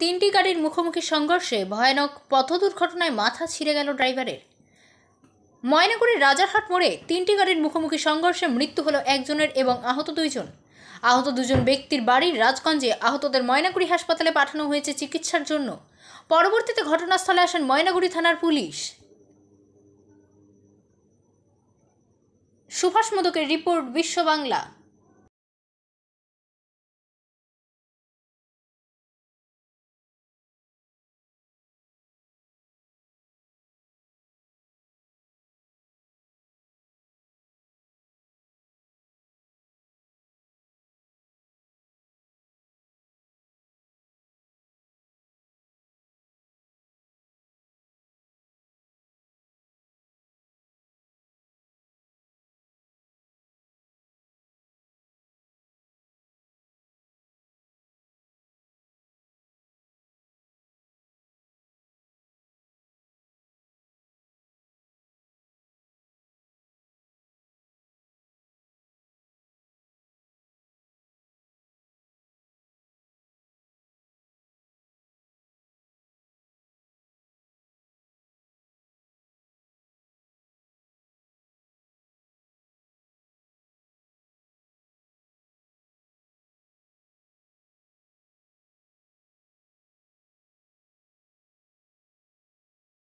তিনটি গাড়ির মুখোমুখি সংঘর্ষে ভয়ানক পথ দুর্ঘটনায় মাথা ছিঁড়ে গেল ড্রাইভারের ময়নাগুড়ির রাজারহাট মোড়ে তিনটি গাড়ির মুখোমুখি সংঘর্ষে মৃত্যু হলো একজনের এবং আহত দুইজন আহত দুজন ব্যক্তির বাড়ির রাজগঞ্জে আহতদের ময়নাগুড়ি হাসপাতালে পাঠানো হয়েছে চিকিৎসার জন্য পরবর্তীতে ঘটনাস্থলে আসেন ময়নাগুড়ি থানার পুলিশ সুভাষ মোদকের রিপোর্ট বিশ্ব বাংলা